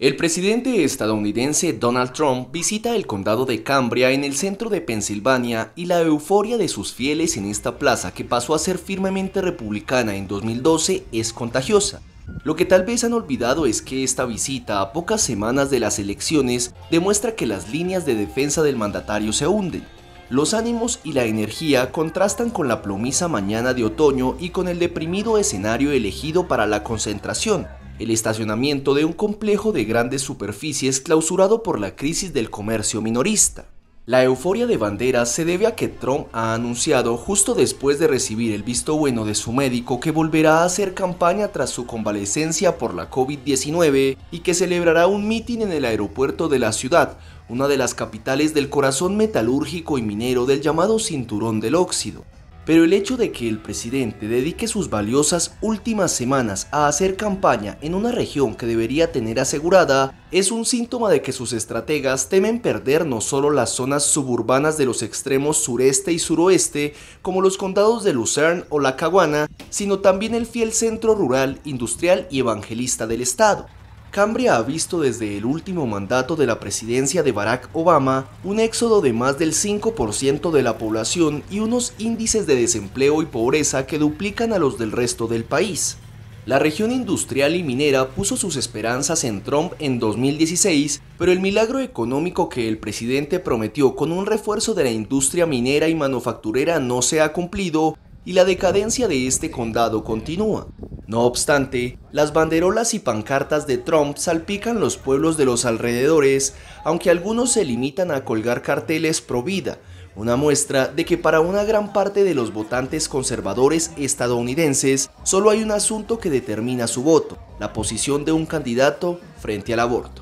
El presidente estadounidense Donald Trump visita el condado de Cambria en el centro de Pensilvania y la euforia de sus fieles en esta plaza que pasó a ser firmemente republicana en 2012 es contagiosa. Lo que tal vez han olvidado es que esta visita a pocas semanas de las elecciones demuestra que las líneas de defensa del mandatario se hunden. Los ánimos y la energía contrastan con la plomiza mañana de otoño y con el deprimido escenario elegido para la concentración, el estacionamiento de un complejo de grandes superficies clausurado por la crisis del comercio minorista. La euforia de banderas se debe a que Trump ha anunciado justo después de recibir el visto bueno de su médico que volverá a hacer campaña tras su convalecencia por la COVID-19 y que celebrará un mitin en el aeropuerto de la ciudad, una de las capitales del corazón metalúrgico y minero del llamado Cinturón del Óxido pero el hecho de que el presidente dedique sus valiosas últimas semanas a hacer campaña en una región que debería tener asegurada es un síntoma de que sus estrategas temen perder no solo las zonas suburbanas de los extremos sureste y suroeste, como los condados de Lucerne o La Caguana, sino también el fiel centro rural, industrial y evangelista del estado. Cambria ha visto desde el último mandato de la presidencia de Barack Obama un éxodo de más del 5% de la población y unos índices de desempleo y pobreza que duplican a los del resto del país. La región industrial y minera puso sus esperanzas en Trump en 2016, pero el milagro económico que el presidente prometió con un refuerzo de la industria minera y manufacturera no se ha cumplido y la decadencia de este condado continúa. No obstante, las banderolas y pancartas de Trump salpican los pueblos de los alrededores, aunque algunos se limitan a colgar carteles pro vida, una muestra de que para una gran parte de los votantes conservadores estadounidenses solo hay un asunto que determina su voto, la posición de un candidato frente al aborto.